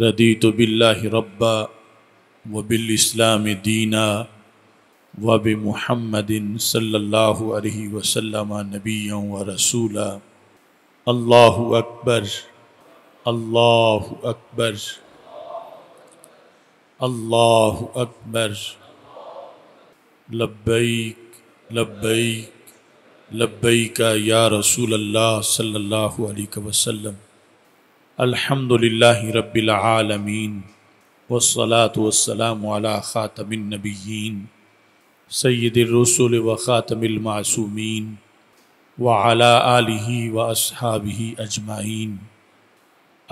रदी तो बिल्ला रब्बा व बिल्लाम दीना वब महमदिन सल्ला वसलम नबी व रसूला अल्लाह अकबर अल्लाह अकबर अल्लाह अकबर लब्बैक लब्बैक लब्बैक या रसूल अल्लाह सल्लल्लाहु अलैहि वसल्लम अल्हम्दुलिल्लाहि रब्बिल आलमीन वसलात वसलाम अला ख़ातमिन नबीन सैद रसूल व ख़ातमिल मासूमीन व अला आलिही व असहाबिही अजमाइन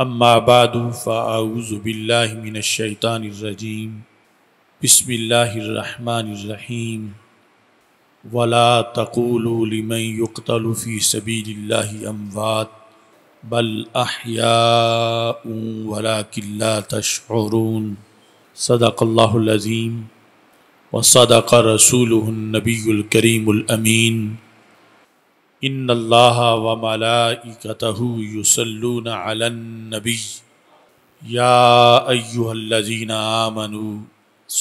अम्मा बादु फ़ाऊज़ु बिल्लाहि मिनश शैतानिर रजीम बिस्मिल्लाहिर रहमानिर रहीम वला तक़ूलू लिमन युक़तलु फ़ी सबीलिल्लाहि अमवात बल अहिया वला किल्ला तशरून सदाकल्लाज़ीम व सदाक रसूलनबीकरीमीन इन अल्लाह व मलाइकतहु युसल्लून अलन नबी या अय्युहल्लज़ीना आमनु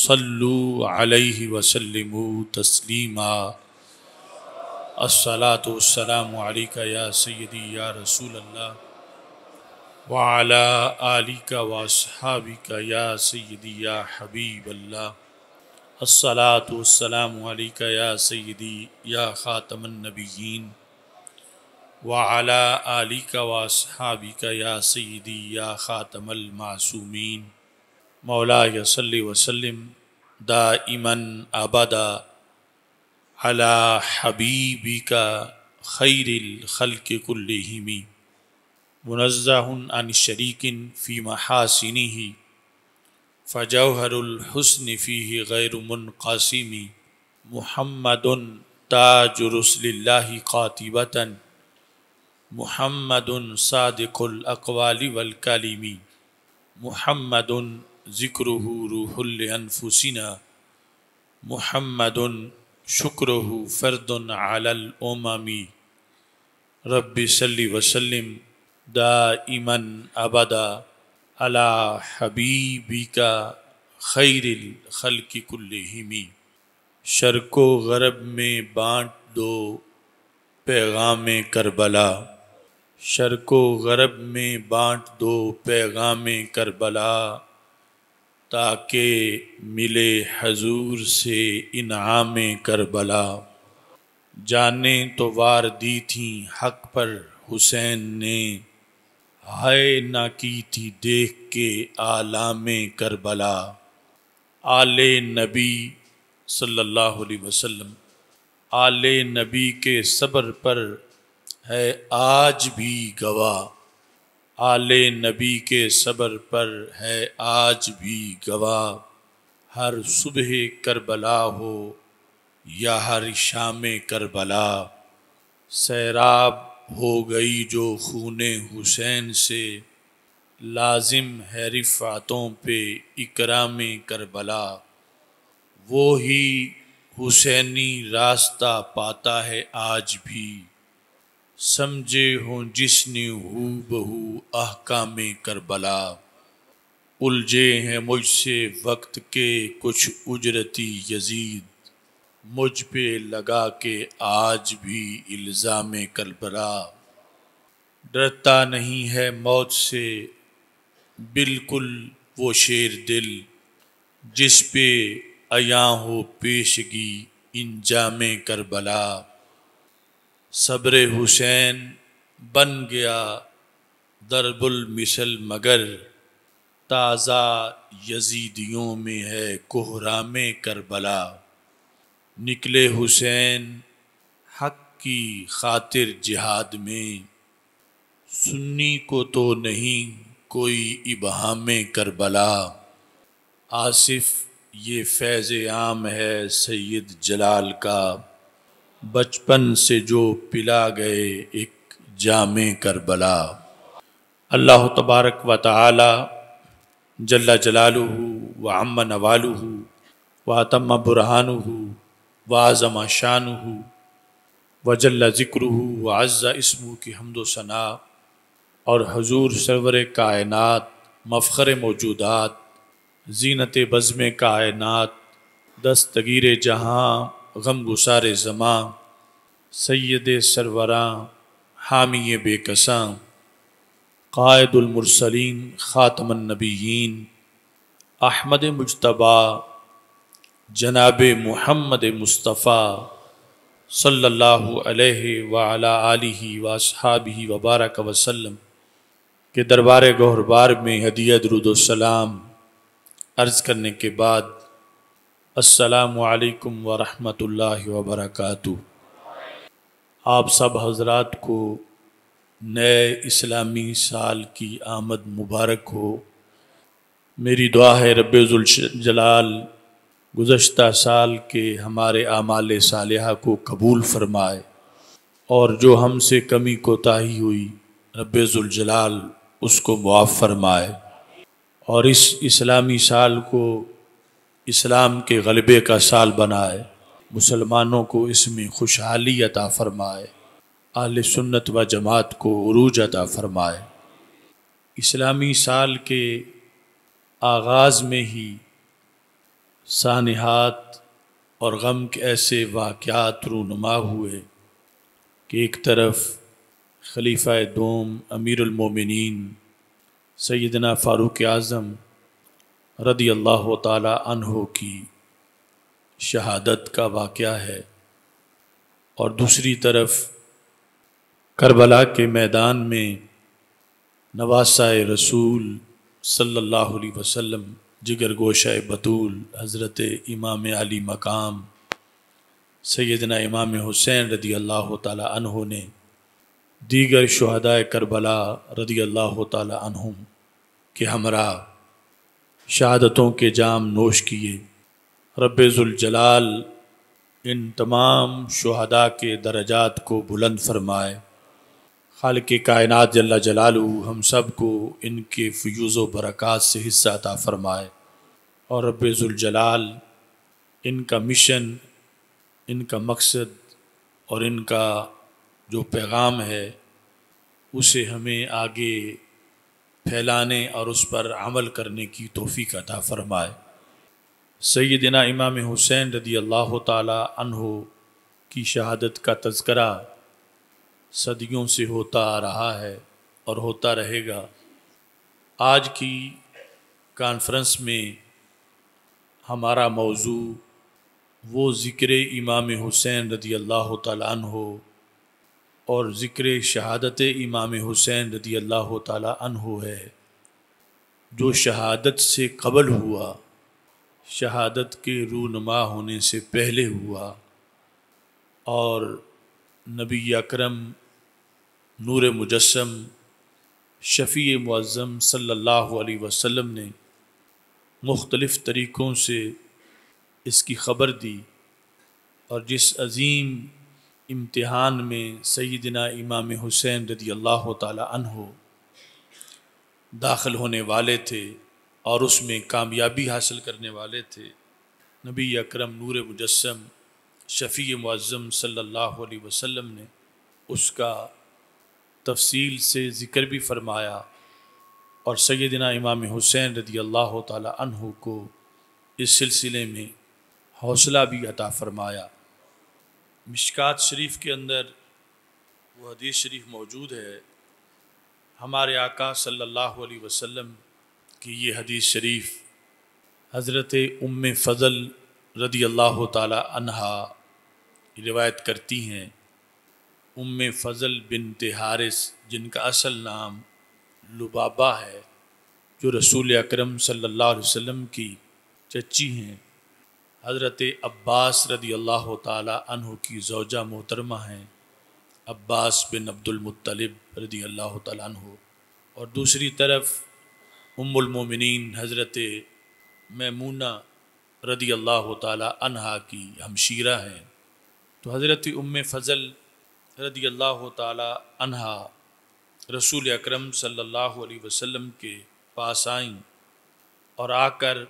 सल्लु अलैहि वसल्लिमु तस्लीमा असलातम या सैदी या रसूल अल्लाह वाला आली का वासहाबी का या सैदी या हबीबल्ला अल्लाह असलातम या सैदी या ख़ातमनबीन वाला आली का या सैदी या ख़ातमलमासूमीन मौला सल वसलम दा इमन आबादा अला हबीबी का खल के मुनज़ाहन अन शरीकिन फ़ी महासिनी ही फ़जहरहसन फ़ी गैर कासिमी महमद ताजुरसल्ला कातिबता मुहमद सादिकवाली वलकलीमी मुहमद ज़िक्र रूहुलफुसिना महमद शुक्रहु فرد علل উমামি রব্বি সলি وسلم দা ইমান абаদা আলা হাবিবিকা খেরিল খালকি কুলহিমি شرق ও غرب মে বান্ট দো পেগামে কারবলা شرق ও غرب মে বান্ট দো পেগামে কারবলা ताकि मिले हजूर से इनाम करबला जाने तो वार दी थी हक पर हुसैन ने हाय ना की थी देख के आलाम करबला आले नबी सल्लल्लाहु अलैहि वसल्लम आले नबी के सब्र पर है आज भी गवाह आले नबी के सबर पर है आज भी गवाह हर सुबह करबला हो या हर शाम करबला सैराब हो गई जो खून हुसैन से लाजिम है रिफातों पे इकराम करबला वो ही हुसैनी रास्ता पाता है आज भी समझे हों जिसने हु बहू कर बला उलझे हैं मुझसे वक्त के कुछ उजरती यजीद मुझ पे लगा के आज भी इल्ज़ाम बला डरता नहीं है मौत से बिल्कुल वो शेर दिल जिस पे अया हो पेशगी इंजाम कर बला सब्र हुसैन बन गया दरबुल मिसल मगर ताज़ा यजीदियों में है कोहराम करबला निकले हुसैन हक की खातिर जिहाद में सुन्नी को तो नहीं कोई इबहाम करबला आसिफ ये फैज़ आम है सैद जलाल का बचपन से जो पिला गए एक जाम करबला अल्लाह तबारक व ताली जल्ला जलालू व अम्मा नवालू व आतम बुरहानू व आज़मा शानू व जल्ला ज़िक्र व अज़ा इसमू की हमदोसना और हजूर सरवर कायनत मफ़र मौजूदात जीनत बज़म कायनत दस्तगीर जहाँ गम गुसार ज़मां सैद सरवरा हामी बेकसां कायदुलमरसलिन ख़ातमनबीन अहमद मुशतबा जनाब महमद मुस्तफ़ा सल्लल्लाहु अलैहि वला आलिहि वबारक वसलम के दरबार गौरबार में हदिया दरुदोसलाम अर्ज़ करने के बाद असलकम वरहमल वबरक आप सब हजरात को नए इस्लामी साल की आमद मुबारक हो मेरी दुआ है जलाल गुज्त साल के हमारे आमाल सालह को कबूल फरमाए और जो हमसे कमी कोताही हुई रबाल उसको मुआफ़ फरमाए और इस इस्लामी साल को इस्लाम के गलबे का साल बनाए मुसलमानों को इसमें खुशहाली अता फरमाए आल सुन्नत व जमात को अरूज अता फरमाए इस्लामी साल के आगाज़ में ही सानहात और गम के ऐसे वाक़ात रूनुमा हुए कि एक तरफ़ खलीफ़ा दोम अमीरमिन सैदना फ़ारूक आज़म रदी अल्लाह तहों की शहादत का वाक़ है और दूसरी तरफ करबला के मैदान में नवासा रसूल सल्लल्लाहु अलैहि वसल्लम जिगर गोशा बतूल हज़रत इमाम अली मकाम सैदना इमाम हुसैन रदी अल्लाह तहों ने दीगर शहदा करबला रदी अल्लाह तहों के हमरा शहादतों के जाम नोश किए जलाल इन तमाम शहदा के दर्जात को बुलंद फरमाए खाल के कायनत जल्ला जलालू हम सब को इनके फ्यूज़ व बरक़ात से हिस्सा अता फरमाए और जलाल इनका मिशन इनका मकसद और इनका जो पैगाम है उसे हमें आगे फैलाने और उस पर अमल करने की का था फरमाए सैदना इमाम हुसैन रदी अल्लाह तहो की शहादत का तस्करा सदियों से होता आ रहा है और होता रहेगा आज की कॉन्फ्रेंस में हमारा मौजू वो ज़िक्र इमाम हुसैन रदी अल्लाह तहो और ज़िक्र शहादत इमाम हुसैन रदी अल्लाह तु है जो शहादत से कबल हुआ शहादत के रूनमा होने से पहले हुआ और नबी अकरम नूर मुजस्म शफ़ी मुज़म सल्ला वसम ने मुख्तलफ़ तरीक़ों से इसकी ख़बर दी और जिस अज़ीम इम्तिहान में सईदना इमाम हुसैन रदी अल्लाह तहो दाखिल होने वाले थे और उसमें कामयाबी हासिल करने वाले थे नबी अकरम नूर मुजस्म शफ़ी मज़म सल्ला वसम ने उसका तफसील से ज़िक्र भी फरमाया और सैदना इमाम हुसैन रदी अल्लाह तहो को इस सिलसिले में हौसला भी अता फरमाया मिशकात शरीफ के अंदर वो हदीस शरीफ मौजूद है हमारे आका सल्लल्लाहु अलैहि वसल्लम की ये हदीस शरीफ हज़रत उम फ़ज़ल रदी अल्लाह तहा रिवायत करती हैं उम फ़ज़ल बिन तिहारिस जिनका असल नाम लुबाबा है जो रसूल अकरम सल्लल्लाहु अलैहि वसल्लम की चची हैं हज़रत अब्बास रदी अल्लाह तह की जोजा मोहतरमा हैं अब्बास बिन अब्दुलमतलब रदी अल्लाह तह और दूसरी तरफ उमोमिन हज़रत ममूना रदी अल्लाह तहा की हमशीरा हैं तो हज़रत उम फ़ज़ल रदी अल्लाह तहा रसूल अक्रम सल्ला वसम के पास आईं और आकर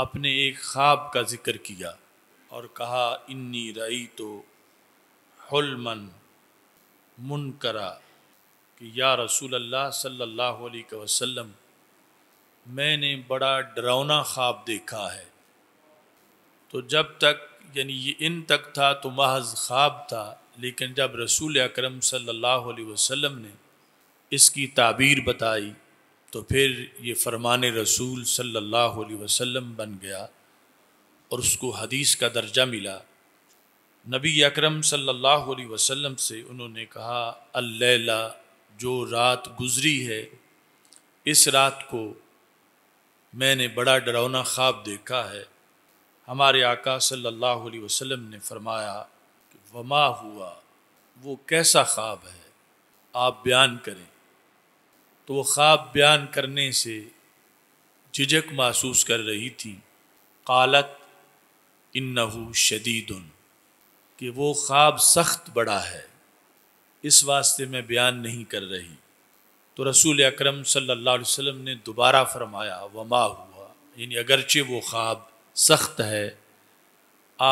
अपने एक ख्वाब का जिक्र किया और कहा इन्नी रई तो हलमन मुन करा कि या रसूल अल्लाह सल्लल्लाहु अलैहि वसल्लम मैंने बड़ा डरावना ख्वाब देखा है तो जब तक यानी ये इन तक था तो महज ख्वाब था लेकिन जब रसूल अकरम सल्लल्लाहु अलैहि वसल्लम ने इसकी ताबीर बताई तो फिर ये फरमान रसूल सल्लल्लाहु अलैहि वसल्लम बन गया और उसको हदीस का दर्जा मिला नबी अकरम सल्लल्लाहु अलैहि वसल्लम से उन्होंने कहा अल्लैला जो रात गुज़री है इस रात को मैंने बड़ा डरावना ख्वाब देखा है हमारे आका सल्लल्लाहु अलैहि वसल्लम ने फरमाया कि वमा हुआ वो कैसा ख्वाब है आप बयान करें तो वो ख्वाब बयान करने से झिझक महसूस कर रही थी कालत इन्नहू शदीदन कि वो ख्वाब सख्त बड़ा है इस वास्ते मैं बयान नहीं कर रही तो रसूल अकरम सल्लल्लाहु अलैहि वसल्लम ने दोबारा फरमाया वमा हुआ यानी अगरचे वो ख्वाब सख्त है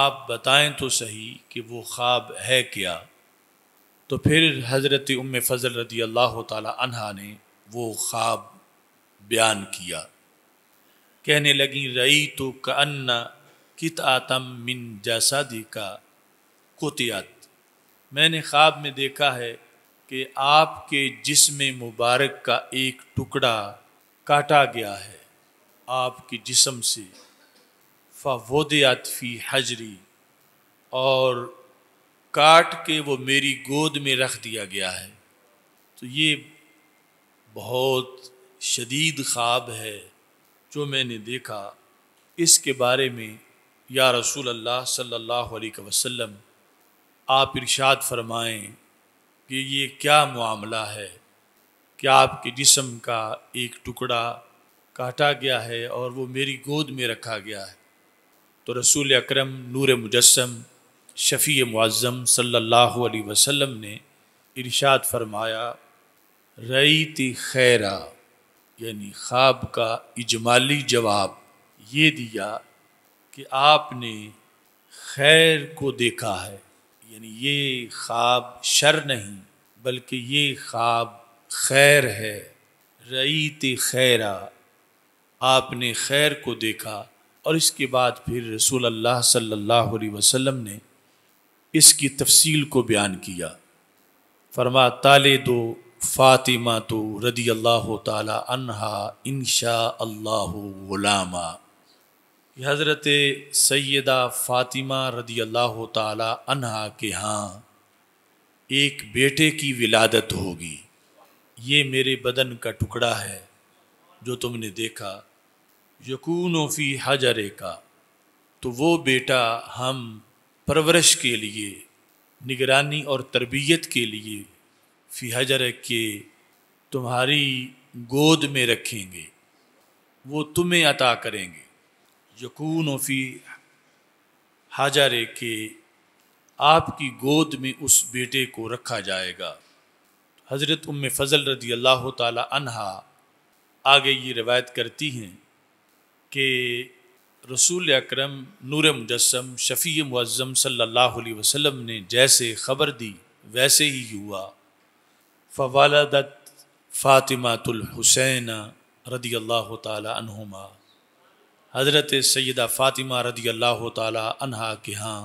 आप बताएं तो सही कि वो ख्वाब है क्या तो फिर हज़रत उम फ़ज़ल रदी अल्लाह तह ने वो ख्वाब बयान किया कहने लगी रई तो कन्ना कित आतम मिन जसादी का कुतियात मैंने ख्वाब में देखा है कि आपके जिसम मुबारक का एक टुकड़ा काटा गया है आपके जिसम से फवोदयात फ़ी हजरी और काट के वो मेरी गोद में रख दिया गया है तो ये बहुत शदीद ख्वाब है जो मैंने देखा इसके बारे में या रसूल अल्लाह सल्लल्लाहु अलैहि वसल्लम आप इरशाद फरमाएं कि ये क्या मामला है कि आपके जिसम का एक टुकड़ा काटा गया है और वो मेरी गोद में रखा गया है तो रसूल अकरम नूर मुजस्म शफ़ी मुआज़म सल्लल्लाहु अलैहि वसल्लम ने इरशाद फरमाया रईति खैरा यानी ख्वाब का इजमाली जवाब ये दिया कि आपने खैर को देखा है यानी ये ख्वाब शर नहीं बल्कि ये ख्वाब खैर है रईत खैरा आपने खैर को देखा और इसके बाद फिर रसूल अल्लाह सल्लल्लाहु अलैहि वसल्लम ने इसकी तफसील को बयान किया फरमा ताले दो फ़ातिमा तो रदी अल्लाह तहा इनशा अल्लाह गुलामा हज़रत सैदा फ़ातिमा रदी अल्लाह तहा के यहाँ एक बेटे की विलादत होगी ये मेरे बदन का टुकड़ा है जो तुमने देखा यकून फ़ी हजरे का तो वो बेटा हम परवरिश के लिए निगरानी और तरबियत के लिए फी हजर के तुम्हारी गोद में रखेंगे वो तुम्हें अता करेंगे यकून फी हजर के आपकी गोद में उस बेटे को रखा जाएगा हज़रत उम फ़ज़ल रदी अल्लाह तहा आगे ये रिवायत करती हैं कि रसूल अकरम नूर मुजस्म शफ़ी मुज़म सल्लल्लाहु अलैहि वसल्लम ने जैसे ख़बर दी वैसे ही हुआ फ़वालदत फ़ातिमातुलहुसैन रदी अल्लाह तुमा हज़रत सैदा फ़ातिमा रदी अल्लाह तहा के हाँ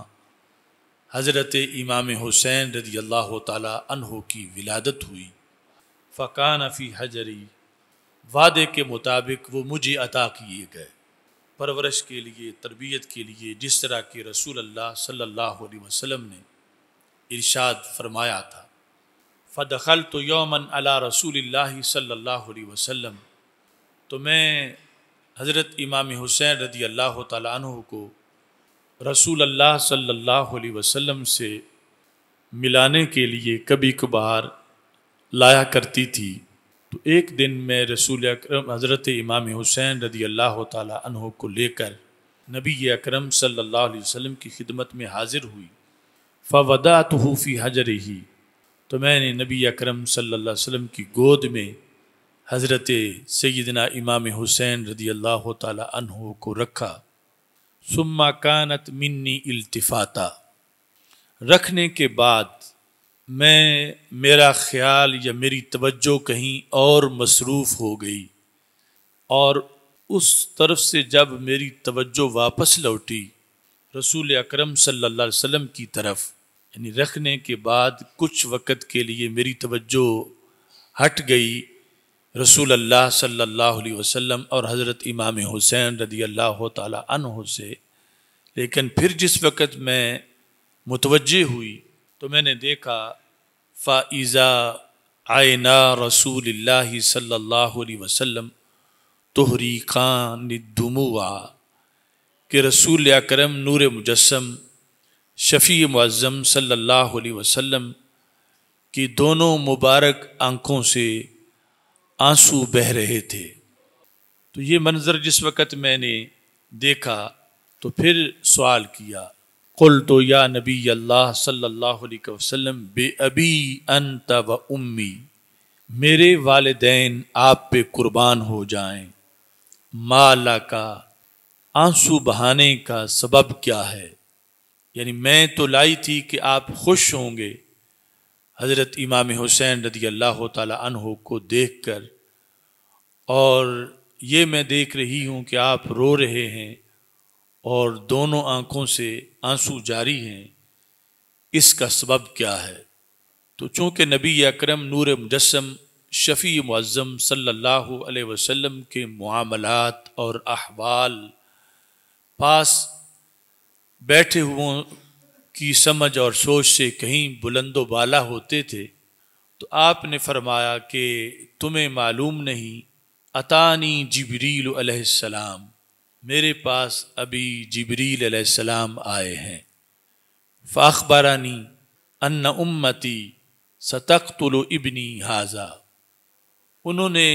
हज़रत इमाम हुसैन रदी अल्लाह तहों की विलादत हुई फ़कान फ़ी हजरी वादे के मुताबिक वो मुझे अता किए गए परवरश के लिए तरबियत के लिए जिस तरह के रसूल अल्लाह सल्लल्लाहु अलैहि ने इर्शाद फरमाया था फ़दखल तो यौमन अला रसूल सल्ला वसम तो मैं हज़रत इमाम हुसैन रदी अल्लाह तु को रसूल अल्लाह सल्ला अलैहि से मिलाने के लिए कभी कभार लाया करती थी तो एक दिन मैं रसूल अक्रम हज़रत इमाम हुसैन रदी अल्लाह तु को लेकर नबी अकरम सल्ला वसम की खिदमत में हाज़िर हुई फ़वदा तो हूफ़ी हजर ही तो मैंने नबी अकरम सल्लल्लाहु अलैहि वसल्लम की गोद में हज़रत सैदना इमाम हुसैन रदी अल्लाह तहु को रखा सुम्मा कानत मिन्नी इल्तिफ़ाता रखने के बाद मैं मेरा ख्याल या मेरी तवज्जो कहीं और मसरूफ़ हो गई और उस तरफ से जब मेरी तवज्जो वापस लौटी रसूल अकरम सल्लल्लाहु अलैहि वसल्लम की तरफ़ यानी रखने के बाद कुछ वक़्त के लिए मेरी तवज्जो हट गई रसूल अल्लाह सल्लल्लाहु अलैहि वसल्लम और हज़रत इमाम हुसैन रदी अल्लाह तह से लेकिन फिर जिस वक़्त मैं मुतवजह हुई तो मैंने देखा फ़ाइज़ा आयना रसूल सल्लल्लाहु अलैहि वसल्लम तुहरी खान दुमुआ के रसूल अकरम नूर मुजस्म शफी मज़म सल्लल्लाहु अलैहि वसल्लम की दोनों मुबारक आँखों से आंसू बह रहे थे तो ये मंज़र जिस वक़्त मैंने देखा तो फिर सवाल किया कुल तो या नबी अल्लाह सल्लल्लाहु अलैहि वसल्लम बे अबी अनत व उम्मी मेरे वालदेन आप पे कुर्बान हो जाएं माला का आंसू बहाने का सबब क्या है यानी मैं तो लाई थी कि आप खुश होंगे हज़रत इमाम हुसैन रदी अल्लाह तहों को देख कर और ये मैं देख रही हूँ कि आप रो रहे हैं और दोनों आँखों से आंसू जारी हैं इसका सबब क्या है तो चूँकि नबी अकरम नूर मुजस्म शफ़ी मुज़म सल्ला अलैहि के मामलत और अहवाल पास बैठे हुओं की समझ और सोच से कहीं बुलंदो बाला होते थे तो आपने फरमाया कि तुम्हें मालूम नहीं अतानी जबरील अलैहिस्सलाम मेरे पास अभी जबरील अलैहिस्सलाम आए हैं फ़ाखबारानी अन्न उम्मती सतख्तुल इबनी हाजा उन्होंने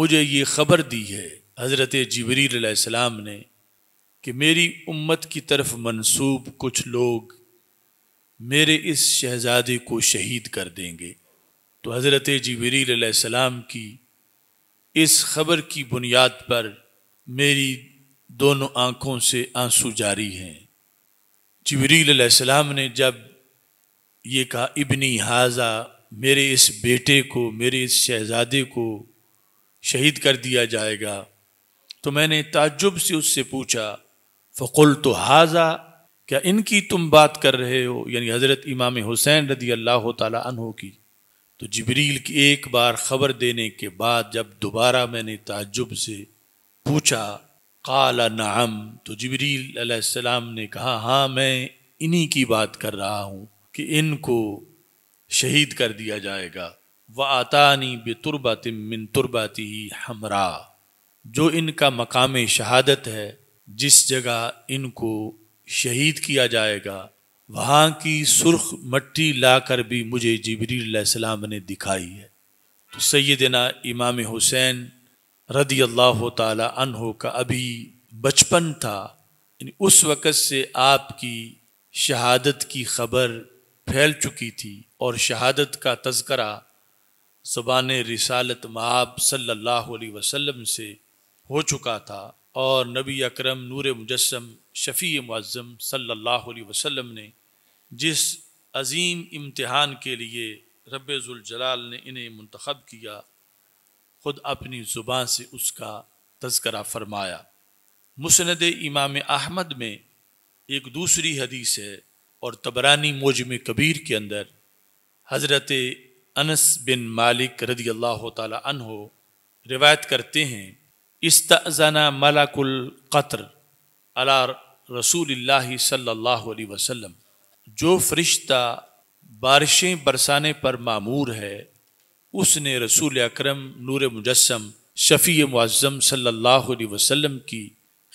मुझे ये ख़बर दी है हज़रत जबरील अलैहिस्सलाम ने कि मेरी उम्मत की तरफ मंसूब कुछ लोग मेरे इस शहजादे को शहीद कर देंगे तो हज़रत जबरील की इस खबर की बुनियाद पर मेरी दोनों आँखों से आंसू जारी हैं जबरील ने जब ये कहा इबनी हाजा मेरे इस बेटे को मेरे इस शहजादे को शहीद कर दिया जाएगा तो मैंने ताजुब से उससे पूछा फ़ुल तो हाजा क्या इनकी तुम बात कर रहे हो यानी हज़रत इमाम हुसैन रदी अल्लाह तहों की तो जबरील की एक बार ख़बर देने के बाद जब दोबारा मैंने ताजुब से पूछा काला नाम तो जबरील ने कहा हाँ मैं इन्हीं की बात कर रहा हूँ कि इनको शहीद कर दिया जाएगा व आतानी बेतुरबातिम मिन तुरबाती ही हमरा जो इनका मकाम शहादत है जिस जगह इनको शहीद किया जाएगा वहाँ की सुर्ख मट्टी लाकर भी मुझे जबरीसम ने दिखाई है तो सैदना इमाम हुसैन रदी अल्लाह तहो का अभी बचपन था उस वक़्त से आपकी शहादत की खबर फैल चुकी थी और शहादत का तस्करा ज़बान रिसालत महाब सल्ला वसलम से हो चुका था और नबी अकरम नूर मुजस्म शफ़ी मुज़म सल्लल्लाहु अलैहि वसल्लम ने जिस अजीम इम्तहान के लिए रबाल ने इन्हें मंतखब किया ख़ुद अपनी ज़ुबान से उसका तस्करा फरमाया मुसनद इमाम अहमद में एक दूसरी हदीस है और तबरानी मौजम कबीर के अंदर हज़रत अनस बिन मालिक रदी अल्लाह तहो रिवायत करते हैं इस्तना मलाकुल कत्र अला रसूल सल्ला वसम जो फरिश्ता बारिशें बरसाने पर मामूर है उसने रसूल अकरम नूर मुजस्म शफ़ी मुज़म सल्ला वसलम की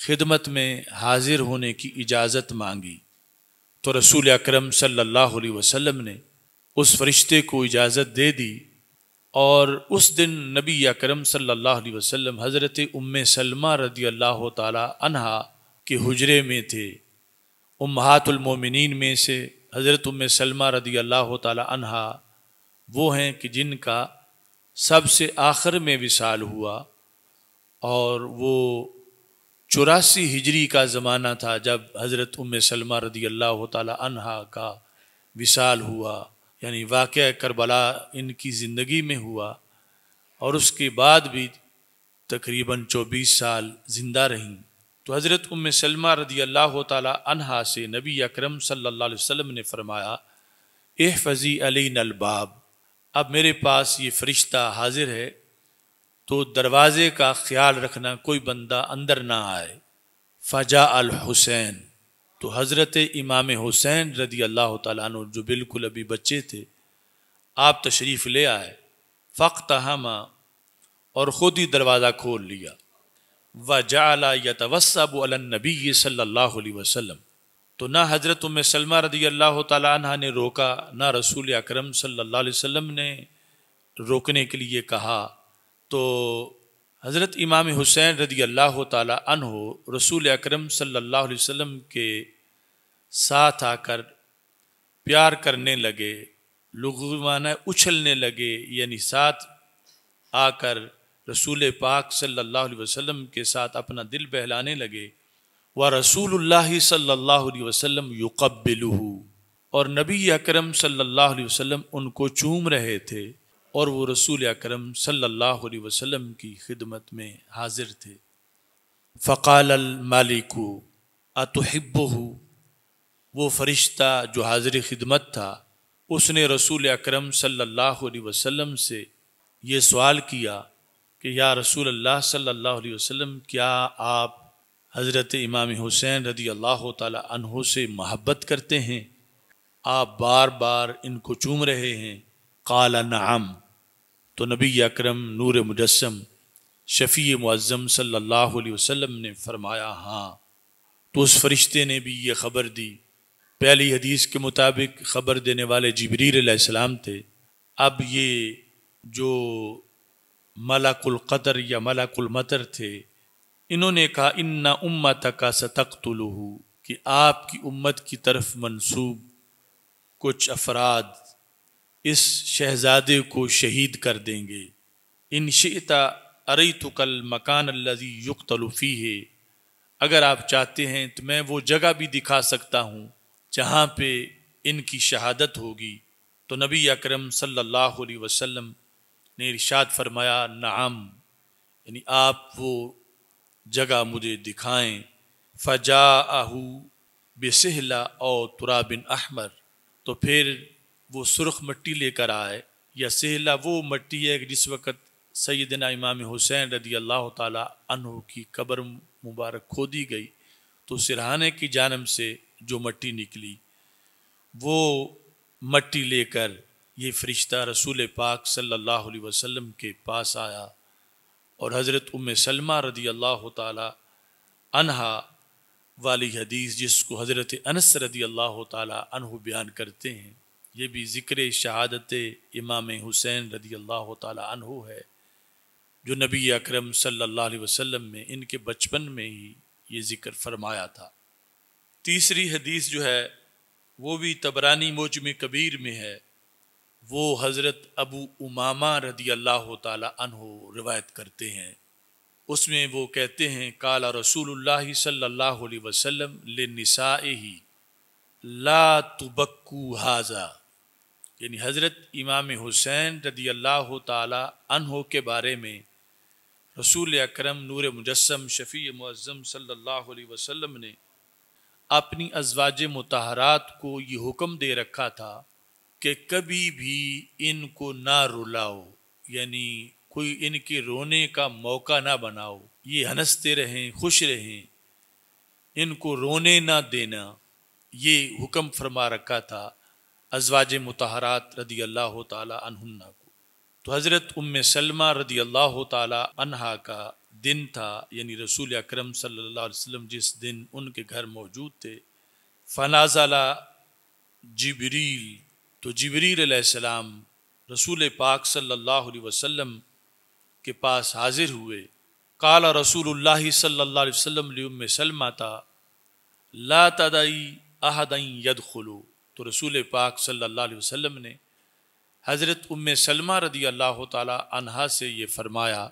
खिदमत में हाजिर होने की इजाज़त मांगी तो रसूल अकरम सल्लल्लाहु अलैहि वसल्लम ने उस फरिश्ते को इजाज़त दे दी और उस दिन नबी अकरम सल्लल्लाहु अलैहि वसल्लम हज़रत उम सलमा रदी अल्लाह तहा के हजरे में थे उम्हातुलमोमिन में से हज़रत उम सलमा रदी अल्लाह तहा वो हैं कि जिनका सबसे आखिर में विसाल हुआ और वो चौरासी हिजरी का ज़माना था जब हज़रत उम सलमा रदी अल्लाह तहा का विसाल हुआ यानी वाक़ करबला इनकी ज़िंदगी में हुआ और उसके बाद भी तकरीबन 24 साल ज़िंदा रहीं तो हज़रत उम सलमा रदी अल्लाह तहा से नबी अकरम सल्ला अलैहि ने फरमाया एह फजी अली नलबाब अब मेरे पास ये फ़रिश्ता हाजिर है तो दरवाज़े का ख्याल रखना कोई बंदा अंदर ना आए फ़जा अल हुसैन तो हज़रत इमाम हुसैन रदी अल्लाह तु जो बिल्कुल अभी बच्चे थे आप तशरीफ़ ले आए फ़क्त हमा और ख़ुद ही दरवाज़ा खोल लिया व जला या तवसबनबी सल्ला वसलम तो ना हज़रत उम सलमा रदी अल्लाह तह ने रोका ना रसूल अक्रम सल्ला वसम ने रोकने के लिए कहा तो हज़रत इमाम हुसैन रदी अल्लाह तहो रसूल अक्रम सल्ला वसम के साथ आकर प्यार करने लगे लुगवाना उछलने लगे यानी साथ आकर रसूल पाक सल्लल्लाहु अलैहि वसल्लम के साथ अपना दिल बहलाने लगे व रसूल सल्लल्लाहु अलैहि वसल्लम युकबिलहू और नबी अकरम सल्लल्लाहु अलैहि वसल्लम उनको चूम रहे थे और वो रसूल अकरम सल्लल्लाहु अलैहि वसल्लम की खिदमत में हाजिर थे फ़काल मालिकू अतहब्बू वो फरिश्ता जो हाजिर खिदमत था उसने रसूल अक्रम सल्लल्लाहु अलैहि से ये सवाल किया कि या रसूल अल्लाह सल्लल्लाहु अलैहि क्या आप हज़रत इमाम हुसैन रदी अल्लाह तहों से महब्बत करते हैं आप बार बार इनको चूम रहे हैं काला नाम तो नबी अक्रम नूर मुजस्म शफ़ी मुज़म सल्लल्लाहु वसम ने फरमाया हाँ तो उस फरिश्ते ने भी ये ख़बर दी पहली हदीस के मुताबिक ख़बर देने वाले जबरीसम थे अब ये जो मलाकुल कदर या मलाकुल मतर थे इन्होंने कहा इन्ना उम्मत का सतकतलू कि आपकी उम्मत की तरफ मंसूब कुछ अफराद इस शहजादे को शहीद कर देंगे इन शिता अरे तो कल मकान अल्लाजी युक्त है अगर आप चाहते हैं तो मैं वो जगह भी दिखा सकता हूँ जहाँ पे इनकी शहादत होगी तो नबी अकरम सल्लल्लाहु अलैहि वसल्लम ने इरशाद फरमाया नाम यानी आप वो जगह मुझे दिखाएं फ़जा आहू बेसहला और तुरा बिन अहमर तो फिर वो सुरख मट्टी लेकर आए या सहला वो मट्टी है कि जिस वक़्त सैदना इमाम हुसैन रदी अल्लाह तन की कब्र मुबारक खोदी गई तो सिरहाने की जानम से जो मट्टी निकली वो मट्टी लेकर ये फ़रिश्ता रसूल पाक सल्लल्लाहु अलैहि वसल्लम के पास आया और हज़रत उम सलमा रदी अल्लाह तहा वाली हदीस जिसको हज़रत अनस रदी अल्लाह तहु बयान करते हैं ये भी ज़िक्र शहादत इमाम हुसैन रदी अल्लाह तहु है जो नबी अकरम सल्लल्लाहु अलैहि वसल्लम में इनके बचपन में ही ये ज़िक्र फरमाया था तीसरी हदीस जो है वो भी तबरानी मोज में कबीर में है वो हज़रत अबू उमामा रदी अल्लाह तहो रिवायत करते हैं उसमें वो कहते हैं काला रसूल सल्ला वसलम ले ही ला तुबक्ू हाजा यानी हज़रत इमाम हुसैन रदी अल्लाह तहो के बारे में रसूल अक्रम नूर मुजस्म शफ़ी मज़म सल्ला वसलम ने अपनी अजवाज मतहरात को ये हुक्म दे रखा था कि कभी भी इनको ना रुलाओ यानी कोई इनके रोने का मौका ना बनाओ ये हंसते रहें खुश रहें इनको रोने ना देना ये हुक्म फरमा रखा था अजवाज मतहरात रदी अल्लाह तला को तो हज़रत उम सलमा रदी अल्लाह तला का दिन था यानी रसूल अक्रम सल्लल्लाहु जिस दिन उनके घर मौजूद थे फनाजला जबरील तो जबरील रसूल पाक सल्ला वसम के पास हाजिर हुए काला रसूल सल्ला वसम सलमा था ला तदई आहदई यद खुलू तो रसूल पाक सल्ला वसम ने हज़रत उम सलमा रदी अल्लाह तला से ये फ़रमाया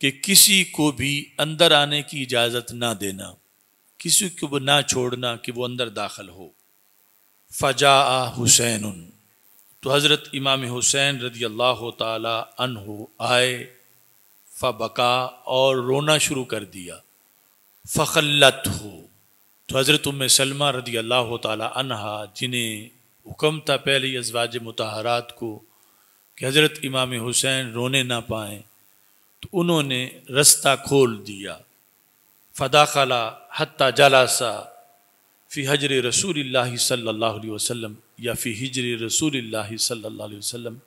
कि किसी को भी अंदर आने की इजाज़त ना देना किसी को भी ना छोड़ना कि वो अंदर दाखिल हो फ़जा हुसैन तो हज़रत इमाम हुसैन रदी अल्लाह तहो आए फ़बका और रोना शुरू कर दिया फ़खलत हो तो हज़रत उम सलमा रदी अल्लाह तहा जिन्हें हुक्म था पहले अजवाज मतहरात को कि हज़रत इमाम हुसैन रोने ना पाएँ तो उन्होंने रास्ता खोल दिया फदाखला हत्ता जलासा फ़ी हजर रसूल सल्ला वसम या फ़ी हजर रसूल सल्ला वसम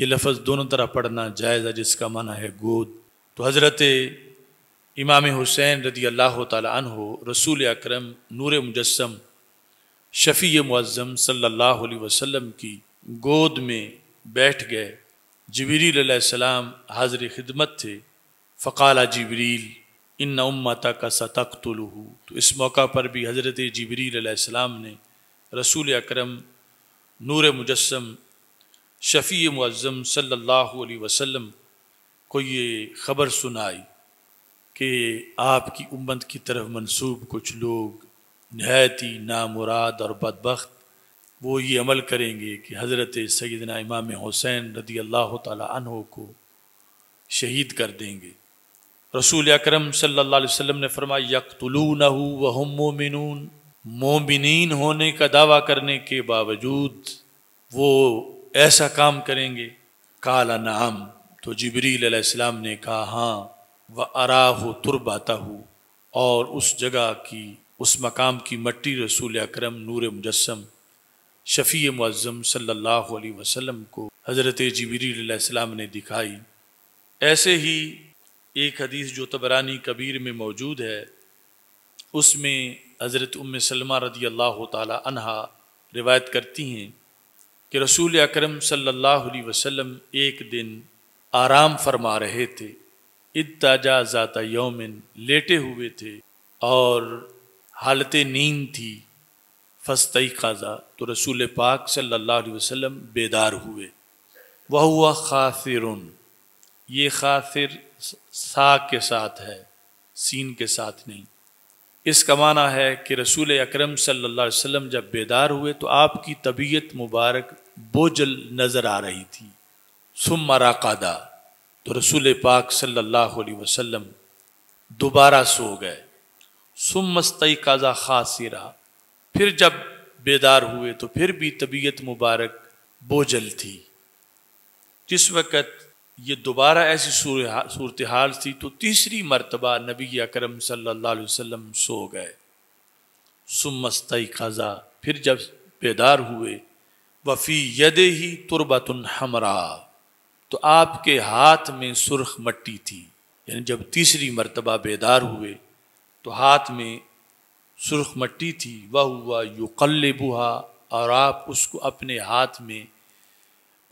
ये लफ्ज़ दोनों तरह पढ़ना जायज़ा जिसका माना है गोद तो हज़रत इमाम हुसैन रदी अल्लाह हो रसूल अक्रम नूर मुजस्म शफ़ी मुज़म सल्ला वसम की गोद में बैठ गए अलैहिस्सलाम हाजरी खिदमत थे फ़काला जबरील इन उम्मता का सतक तुलू तो इस मौका पर भी हज़रत अलैहिस्सलाम ने रसूल अक्रम नूर मुजस्म शफ़ी मुज़म सल्लल्लाहु अलैहि वसल्लम को ये ख़बर सुनाई कि आपकी उम्मत की तरफ मंसूब कुछ लोग नहायती नामुराद और बदबख्त वो ये अमल करेंगे कि हज़रत सैदना इमाम हुसैन रदी अल्लाह तहों को शहीद कर देंगे रसूल अक्रम सल्लल्लाहु ने फरमाया यकतलू नहू वहम मोमिनून मोमिन होने का दावा करने के बावजूद वो ऐसा काम करेंगे काला नाम तो जबरीलाम ने कहा हाँ व अराह तुरबाता हूँ और उस जगह की उस मकाम की मट्टी रसूल अक्रम नूर मुजस्म शफ़ी मज़म सल्ला वसम को हज़रत जबीराम ने दिखाई ऐसे ही एक हदीस जो तबरानी कबीर में मौजूद है उसमें हज़रत उम सलमा रदी अल्लाह तहा रिवायत करती हैं कि रसूल अकरम सल्लल्लाहु वसम एक दिन आराम फरमा रहे थे इतजा ज़ाता यौमिन लेटे हुए थे और हालत नींद थी फस्तई काजा तो रसूल पाक सल्लल्लाहु अलैहि वसल्लम बेदार हुए वह हुआ खासिर ये खासिर सा के साथ है सीन के साथ नहीं इसका माना है कि रसूल अकरम सल्लल्लाहु अलैहि वसल्लम जब बेदार हुए तो आपकी तबीयत मुबारक बोझल नज़र आ रही थी सुमरा कादा तो रसूल पाक सल्लल्लाहु अलैहि वसल्लम दोबारा सो गए सुमस्तई काजा खासिरा फिर जब बेदार हुए तो फिर भी तबीयत मुबारक बोझल थी जिस वक़्त ये दोबारा ऐसी सूरत हाल थी तो तीसरी मरतबा नबी अकरम सल्लल्लाहु अलैहि वसल्लम सो गए सुमस्तई खज़ा फिर जब बेदार हुए वफ़ी यद ही तुरबतन हमरा तो आपके हाथ में सुरख मट्टी थी यानी जब तीसरी मरतबा बेदार हुए तो हाथ में सुरख मट्टी थी वह हुआ युकल्लबुहा और आप उसको अपने हाथ में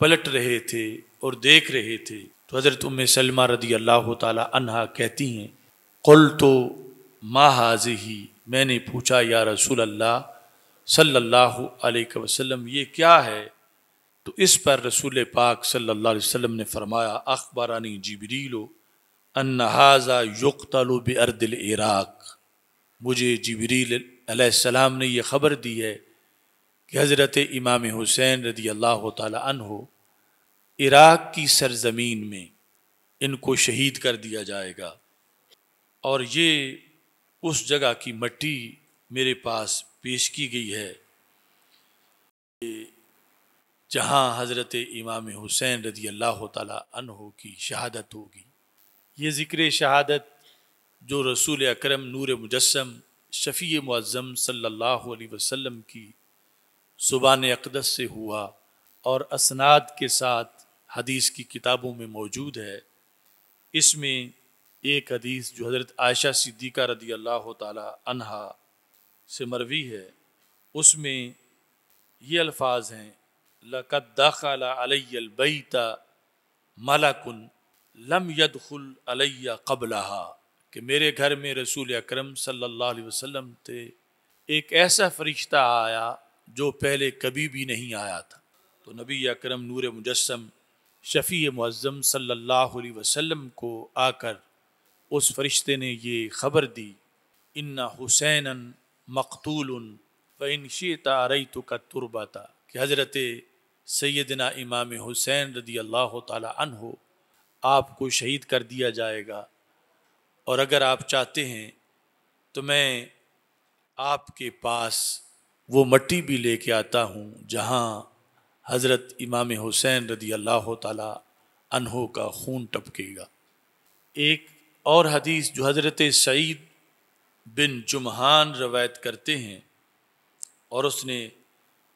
पलट रहे थे और देख रहे थे तो हज़रत उम सलमा रदी अल्लाह तहा कहती हैं कुल तो माँ हाज ही मैंने पूछा या रसूल अल्लाह सल्लल्लाहु अलैहि वसल्लम ये क्या है तो इस पर रसूल पाक सल्लल्लाहु अलैहि वसल्लम ने फरमाया अखबारानी जबरीलो अनहाजा युक्त बर्दिल इराक़ मुझे जबरील ने यह ख़बर दी है कि हज़रत इमाम हुसैन रदी अल्लाह तहो इराक़ की सरजमीन में इनको शहीद कर दिया जाएगा और ये उस जगह की मट्टी मेरे पास पेश की गई है जहाँ हज़रत इमाम हुसैन रदी अल्लाह तहो की शहादत होगी ये ज़िक्र शहादत जो रसूल अकरम नूर मुजस्म शफ़ी मज़म सल्ला वसम की सुबान अकदस से हुआ और असनाद के साथ हदीस की किताबों में मौजूद है इसमें एक हदीस जो हज़रत आयशा सिद्दीक़ा रदी अल्लाह तहा से मरवी है उसमें ये अल्फाज हैं लकद दाखला अलबैता मलाकुन लम यदुल अलैया कबलहा कि मेरे घर में रसूल अक्रम सल्ला वसम थे एक ऐसा फरिश्ता आया जो पहले कभी भी नहीं आया था तो नबी अकरम नूर मुजस्म शफ़ी मज़म सल्ला वसलम को आकर उस फरिश्ते ने ये खबर दी इन्ना हुसैन मकतूल व इन शीता रई तो का तुरबा था कि हज़रत सैदना इमाम हुसैन रदी अल्लाह तन हो आपको शहीद कर दिया जाएगा और अगर आप चाहते हैं तो मैं आपके पास वो मट्टी भी लेके आता हूँ जहाँ हज़रत इमाम हुसैन रदी अल्लाह तहों का खून टपकेगा एक और हदीस जो हज़रत सईद बिन जुमहान रवायत करते हैं और उसने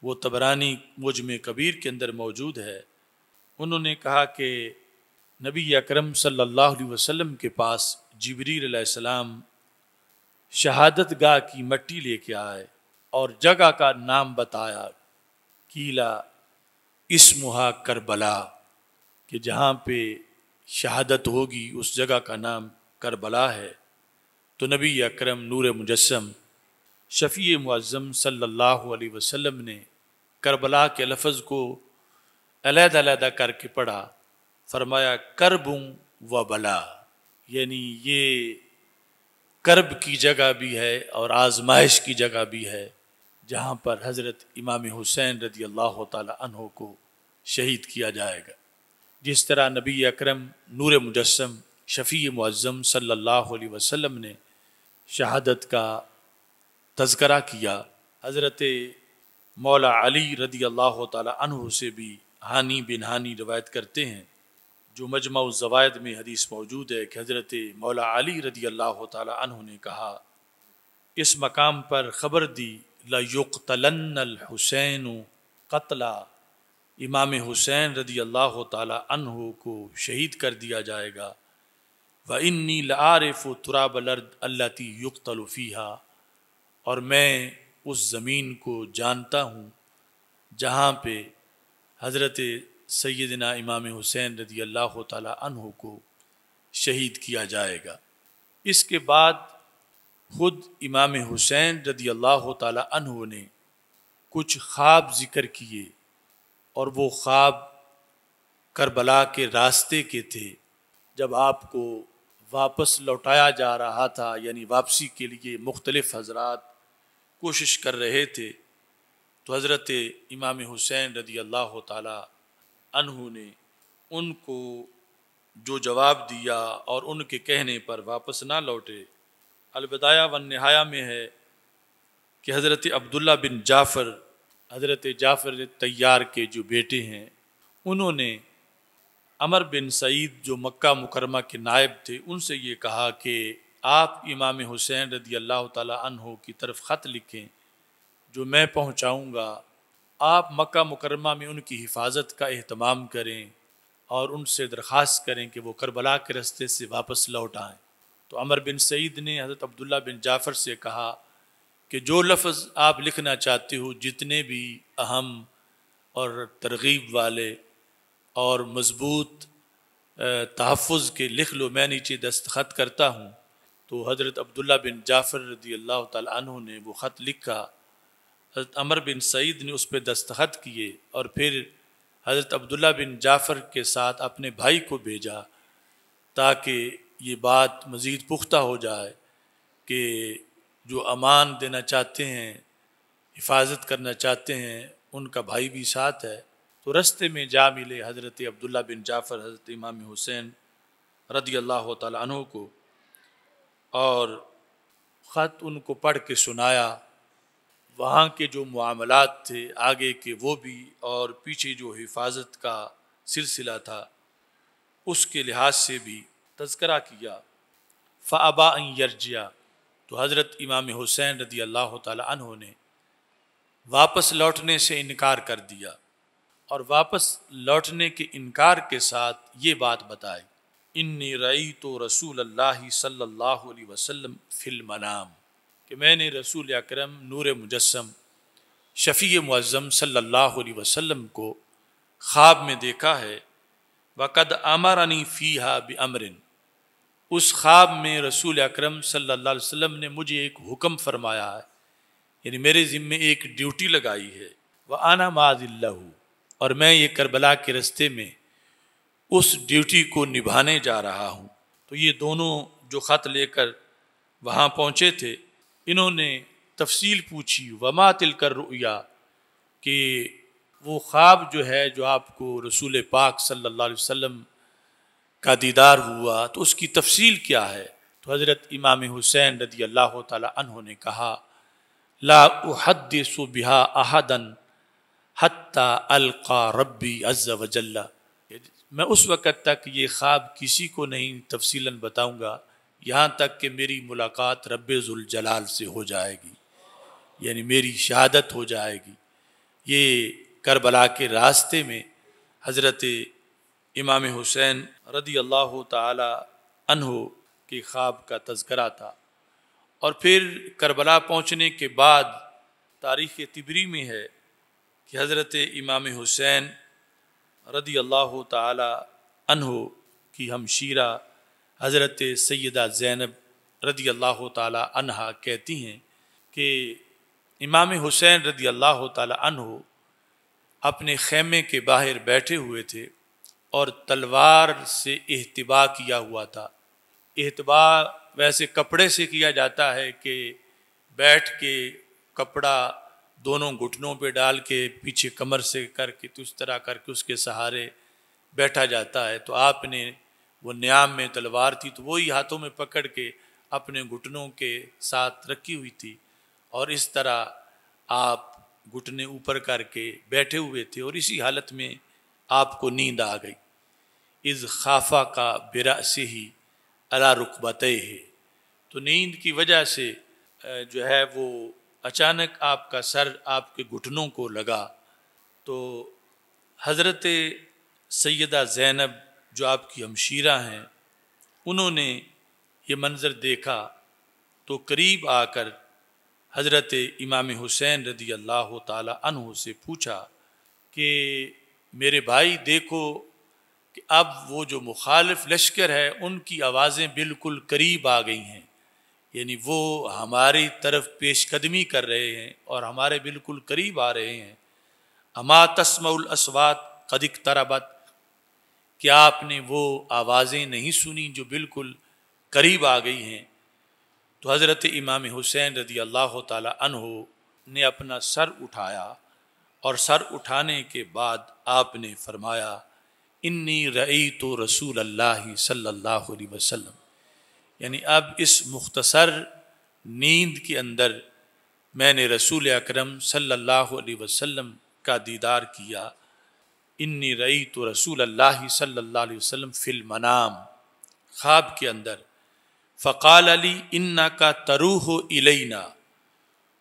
वो तबरानी मुजम कबीर के अंदर मौजूद है उन्होंने कहा कि नबी अकरम सल्लल्लाहु अलैहि वसल्लम के पास जबरील शहादत गाह की मट्टी लेके आए और जगह का नाम बताया कीला मुहा करबला कि जहाँ पे शहादत होगी उस जगह का नाम करबला है तो नबी अकरम नूर मुजस्म शफ़ी मुज़म सल्लल्लाहु अलैहि वसल्लम ने करबला के लफज को अलहदा करके पढ़ा फरमाया करबूँ व बला यानी ये कर्ब की जगह भी है और आजमाइश की जगह भी है जहाँ पर हज़रत इमाम हुसैन रदी अल्लाह तहों को शहीद किया जाएगा जिस तरह नबी अकरम नूर मुजस्म शफ़ी मुआज़म सल्लल्लाहु अलैहि वसल्लम ने शहादत का तस्करा किया हज़रत मौला अली रदी अल्लाह तहु से भी हानि बिन हानि रवायत करते हैं जो मजमा ज़वायद में हदीस मौजूद है कि हज़रत मौला अली रदी अल्लाह तु ने कहा इस मकाम पर ख़बर दी लयुक्तलन हुसैन कतला इमाम हुसैन रदी अल्लाह तह को शहीद कर दिया जाएगा व इन्नी लारफ़ तुराब लर्द अल्लाती युक्तलफ़ीहा और मैं उस ज़मीन को जानता हूँ जहाँ पे हज़रत सैदना इमाम हुसैन रदी अल्लाह तह को शहीद किया जाएगा इसके बाद खुद इमाम हुसैन रदी अल्लाह तह ने कुछ ख्वाब ज़िक्र किए और वो ख्वाब करबला के रास्ते के थे जब आपको वापस लौटाया जा रहा था यानी वापसी के लिए मुख्तलिफ़ हजरात कोशिश कर रहे थे तो हज़रत इमाम हुसैन रदी अल्लाह ताली अनहोने उनको जो जवाब दिया और उनके कहने पर वापस ना लौटे अलबदाया व नहाया में है कि हज़रत अब्दुल्ला बिन जाफ़र हज़रत जाफ़र तैयार के जो बेटे हैं उन्होंने अमर बिन सईद जो मक्का मुकरमा के नायब थे उनसे ये कहा कि आप इमाम हुसैन रदी अल्लाह तन की तरफ ख़त लिखें जो मैं पहुँचाऊँगा आप मक्का मुकरमा में उनकी हिफाजत का अहतमाम करें और उनसे दरख्वास्त करें कि वो करबला के रस्ते से वापस लौट आएँ तो अमर बिन सईद ने हज़रत अब्दुल्ला बिन जाफ़र से कहा कि जो लफ्ज़ आप लिखना चाहते हो जितने भी अहम और तरगीब वाले और मज़बूत तहफ़ के लिख लो मैं नीचे दस्तखत करता हूँ तो हज़रत अब्दुल्ला बिन जाफ़र रदी अल्लाह तु ने वो ख़त लिखा हज़रत अमर बिन सईद ने उस पर दस्तखत किए और फिर हज़रत अब्दुल्ला बिन जाफ़र के साथ अपने भाई को भेजा ताकि ये बात मज़ीद पुख्ता हो जाए कि जो अमान देना चाहते हैं हिफाजत करना चाहते हैं उनका भाई भी साथ है तो रस्ते में जा मिले हज़रत अब्दुल्ला बिन जाफ़र हज़रत इमाम हुसैन रदी अल्लाह तु को और ख़त उनको पढ़ के सुनाया वहाँ के जो मामलत थे आगे के वो भी और पीछे जो हिफाजत का सिलसिला था उसके लिहाज से भी तस्करा किया फ़ाबा तो हज़रत इमाम हुसैन रदी अल्लाह तह ने वापस लौटने से इनकार कर दिया और वापस लौटने के इनकार के साथ ये बात बताई इन्नी रई तो रसूल अल्लाह सल्ला वसलम फिल्मनाम कि मैंने रसूल अक्रम नूर मुजस्म शफ़ी मज़म सल्ला वसम को ख्वाब में देखा है वक़द अमरानी फ़ी हा बमरिन उस ख्वाब में रसूल अक्रम सल्ला वसम ने मुझे एक हुक्म फरमाया है यानी मेरे ज़िम्मे एक ड्यूटी लगाई है वह आना माजिल्ला और मैं ये करबला के रस्ते में उस ड्यूटी को निभाने जा रहा हूँ तो ये दोनों जो ख़त लेकर वहाँ पहुँचे थे इन्होंने तफसील पूछी वमा तिल कर रुया कि वो ख्वाब जो है जो आपको रसूल पाक सल्लल्लाहु अलैहि वसल्लम का दीदार हुआ तो उसकी तफसील क्या है तो हज़रत इमाम हुसैन रदी अल्लाह तहों ने कहा उहद सुबिहा अहदन हत्ता अलका रब्बी अज्ज़ वजल्ला मैं उस वक़्त तक ये ख्वाब किसी को नहीं तफसीला बताऊँगा यहाँ तक कि मेरी मुलाकात जलाल से हो जाएगी यानी मेरी शहादत हो जाएगी ये करबला के रास्ते में हज़रत इमाम हुसैन रदी अल्लाह तहो के ख्वाब का तस्करा था और फिर करबला पहुँचने के बाद तारीख़ तिबरी में है कि हज़रत इमाम हुसैन रदी अल्लाह तहो की हम शीरा हज़रत सैदा ज़ैनब रदी अल्लाह तहा कहती हैं कि इमाम हुसैन रदी अल्लाह तह अपने खेमे के बाहर बैठे हुए थे और तलवार से अहतबा किया हुआ था अहतबा वैसे कपड़े से किया जाता है कि बैठ के कपड़ा दोनों घुटनों पे डाल के पीछे कमर से करके तो उस तरह करके उसके सहारे बैठा जाता है तो आपने वो न्याम में तलवार थी तो वही हाथों में पकड़ के अपने घुटनों के साथ रखी हुई थी और इस तरह आप घुटने ऊपर करके बैठे हुए थे और इसी हालत में आपको नींद आ गई इस खाफा का बिरा से ही अला रुकबत है तो नींद की वजह से जो है वो अचानक आपका सर आपके घुटनों को लगा तो हज़रत सैदा ज़ैनब जो आपकी हमशीरा हैं उन्होंने ये मंज़र देखा तो करीब आकर हज़रत इमाम हुसैन रदी अल्लाह तु से पूछा कि मेरे भाई देखो कि अब वो जो मुखालफ लश्कर है उनकी आवाज़ें बिल्कुल करीब आ गई हैं यानी वो हमारी तरफ पेशकदमी कर रहे हैं और हमारे बिल्कुल करीब आ रहे हैं अमा तस्मा उलसवात कदिक तरबत क्या आपने वो आवाज़ें नहीं सुनी जो बिल्कुल करीब आ गई हैं तो हज़रत इमाम हुसैन रदी अल्लाह तहो ने अपना सर उठाया और सर उठाने के बाद आपने फरमाया इन्नी रई तो रसूल अल्लाह सल्ला वसम यानी अब इस मुख्तसर नींद के अंदर मैंने रसूल अकरम सल्लल्लाहु अलैहि वसल्लम का दीदार किया इन्नी रई तो रसूल अल्लाह सल्ला फिल मनाम ख्वाब के अंदर फ़काल अली इन्ना का तरूह इलेना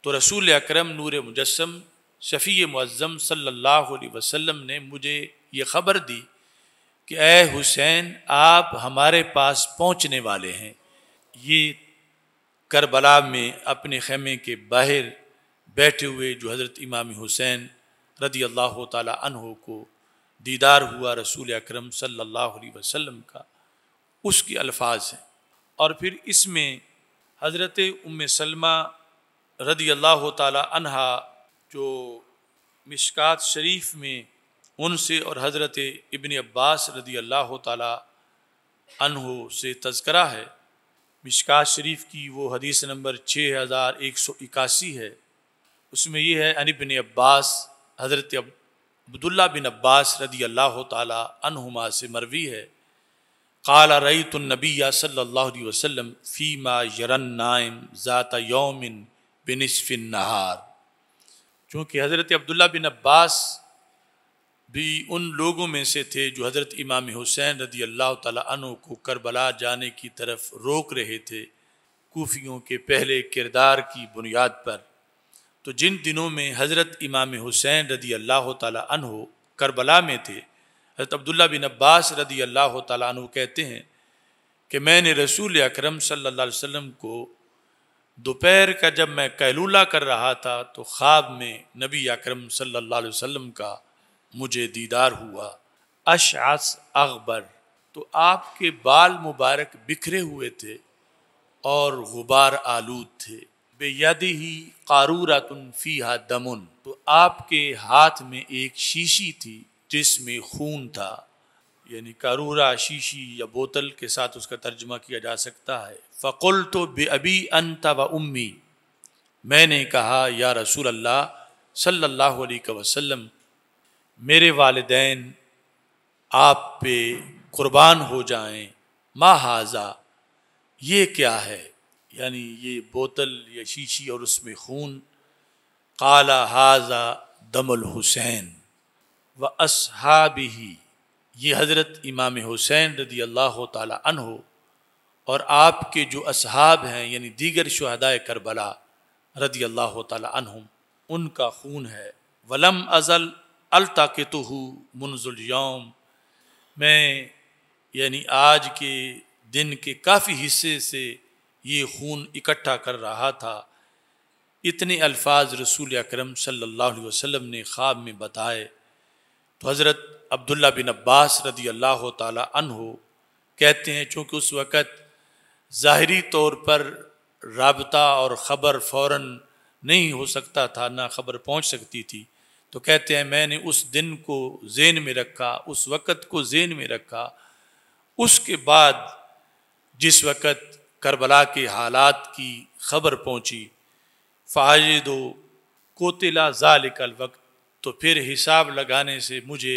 तो रसूल अक्रम नूर मुजस्म शफ़ी मज़म सल्ला वसम ने मुझे ये ख़बर दी कि ए हुसैन आप हमारे पास पहुँचने वाले हैं ये करबला में अपने खेमे के बाहर बैठे हुए जो हज़रत इमाम हुसैन रदी अल्लाह तन को दीदार हुआ रसूल अकरम सल्लल्लाहु अलैहि वसल्लम का उसके अल्फाज हैं और फिर इसमें हज़रत उम सलमा रदी अल्लाह तहा जो मिशकात शरीफ में उनसे और हज़रत इबन अब्बास रदी अल्लाह तहो से तस्करा है मिशकात शरीफ की वो हदीस नंबर छः हज़ार एक सौ इक्यासी है उसमें यह है अनिबन अब्बास हज़रत अब्दुल्ला बिन अब्बास रदी अल्लाह तहुमा से मरवी है काल रई तो नबी सल्ला वसलम फ़ीमा यरन नाइम ज़ाता योमिन बिनफिन नहार चूँकि हज़रत अब्दुल्ला बिन अब्बास भी उन लोगों में से थे जो हज़रत इमाम हुसैन रदी अल्लाह तु को करबला जाने की तरफ रोक रहे थे कोफ़ियों के पहले किरदार की बुनियाद पर तो जिन दिनों में हज़रत इमाम हुसैन रदी अल्लाह हो करबला में थे हज़रत अब्दुल्ला बिन अब्बास रदी अल्लाह तु कहते हैं कि मैंने रसूल अक्रम सम को दोपहर का जब मैं कैलूला कर रहा था तो ख्वाब में नबी अकरम सम का मुझे दीदार हुआ अशास अकबर तो आपके बाल मुबारक बिखरे हुए थे और गुबार आलूद थे बेयद ही कारूरतन फ़ीहा दमन तो आपके हाथ में एक शीशी थी जिसमें खून था यानी कारूरा शीशी या बोतल के साथ उसका तर्जमा किया जा सकता है फ़कुल तो बे अबी अनता व उम्मी मैंने कहा या रसूल अल्लाह सल्लल्लाहु अलैहि वसल्लम मेरे वालदेन आप पे कुर्बान हो जाएं माहाजा ये क्या है यानी ये बोतल या शीशी और उसमें खून काला हाजा दमल हुसैन व असहाबी ये हज़रत इमाम हुसैन रदी अल्लाह हो और आपके जो असहाब हैं यानी दीगर शहदाय करबला रदी अल्लाह तन हम उनका खून है वलम अज़ल मुनजुल योम मैं यानी आज के दिन के काफ़ी हिस्से से ये खून इकट्ठा कर रहा था इतने अल्फाज रसूल अकरम सल्लल्लाहु अलैहि ने ख्वाब में बताए तो हज़रत अब्दुल्ला बिन अब्बास रदी अल्लाह तन हो कहते हैं चूँकि उस वक़्त ज़ाहरी तौर पर रबता और ख़बर फ़ौर नहीं हो सकता था ना ख़बर पहुँच सकती थी तो कहते हैं मैंने उस दिन को जेन में रखा उस वक़्त को जेन में रखा उसके बाद जिस वक़्त करबला के हालात की खबर पहुँची फाजिद दो कोतिला ज़ालिकल वक्त तो फिर हिसाब लगाने से मुझे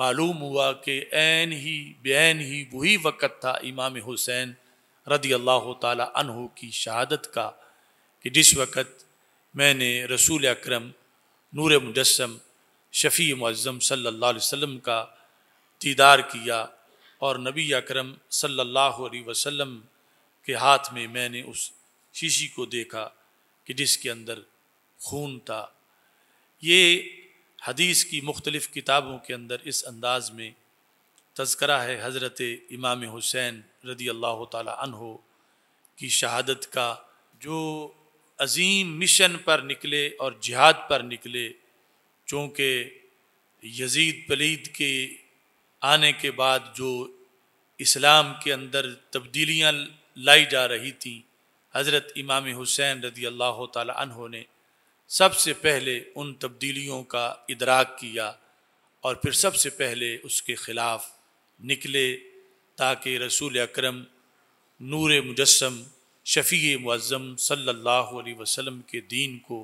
मालूम हुआ कि ऐन ही बेन ही वही वक़्त था इमाम हुसैन रदी अल्लाह तहु की शहादत का कि जिस वक़्त मैंने रसूल अक्रम नूर मुजस्म शफ़ी मुज़म सल्ला वसम का दीदार किया और नबी अक्रम सल्ला वसम के हाथ में मैंने उस शीशी को देखा कि जिसके अंदर खून था ये हदीस की मुख्तलिफ़ किताबों के अंदर इस अंदाज़ में तस्करा है हज़रत इमाम हुसैन रदी अल्लाह तहो की शहादत का जो अजीम मिशन पर निकले और जिहाद पर निकले चूँकि यजीद पलीद के आने के बाद जो इस्लाम के अंदर तब्दीलियाँ लाई जा रही थी हज़रत इमाम हुसैन रदी अल्लाह तहों ने सबसे पहले उन तब्दीलियों का इदराक किया और फिर सबसे पहले उसके ख़िलाफ़ निकले ताकि रसूल अक्रम नूर मुजस्म शफ़ी मज़म सल्ला अलैहि के दीन को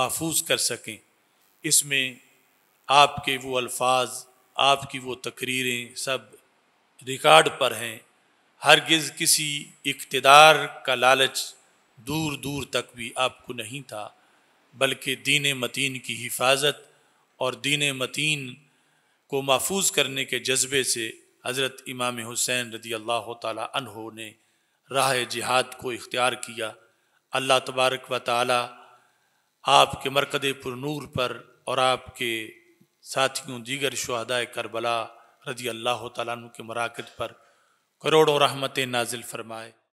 महफूज कर सकें इसमें आपके वो अल्फाज आपकी वो तकरीरें सब रिकॉर्ड पर हैं हरगिज़ किसी इकतदार का लालच दूर दूर तक भी आपको नहीं था बल्कि दीन मतीन की हिफाजत और दीन मतीन को महफूज करने के जज्बे से हज़रत इमाम हुसैन रदी अल्लाह तहों ने राह जिहाद को इख्तियार किया अल्लाह तबारक व ताली आपके मरकद पुरनूर पर और आपके साथियों दीगर शहदाय करबला रदी अल्लाह तु के मराकद पर करोड़ों रहमतें नाजिल फरमाए